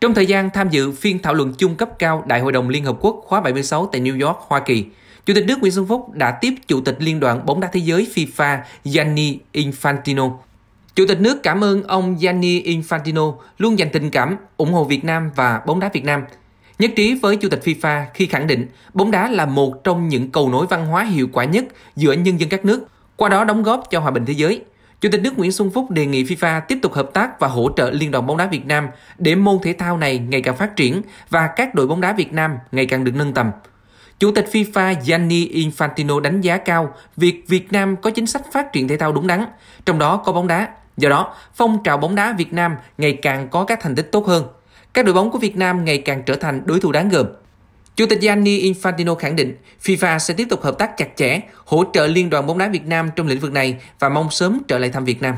Trong thời gian tham dự phiên thảo luận chung cấp cao Đại hội đồng Liên Hợp Quốc khóa 76 tại New York, Hoa Kỳ, Chủ tịch nước Nguyễn Xuân Phúc đã tiếp Chủ tịch Liên đoàn bóng đá thế giới FIFA Gianni Infantino. Chủ tịch nước cảm ơn ông Gianni Infantino luôn dành tình cảm, ủng hộ Việt Nam và bóng đá Việt Nam. Nhất trí với Chủ tịch FIFA khi khẳng định bóng đá là một trong những cầu nối văn hóa hiệu quả nhất giữa nhân dân các nước, qua đó đóng góp cho hòa bình thế giới. Chủ tịch nước Nguyễn Xuân Phúc đề nghị FIFA tiếp tục hợp tác và hỗ trợ Liên đoàn bóng đá Việt Nam để môn thể thao này ngày càng phát triển và các đội bóng đá Việt Nam ngày càng được nâng tầm. Chủ tịch FIFA Gianni Infantino đánh giá cao việc Việt Nam có chính sách phát triển thể thao đúng đắn, trong đó có bóng đá. Do đó, phong trào bóng đá Việt Nam ngày càng có các thành tích tốt hơn. Các đội bóng của Việt Nam ngày càng trở thành đối thủ đáng gờm. Chủ tịch Gianni Infantino khẳng định FIFA sẽ tiếp tục hợp tác chặt chẽ, hỗ trợ Liên đoàn bóng đá Việt Nam trong lĩnh vực này và mong sớm trở lại thăm Việt Nam.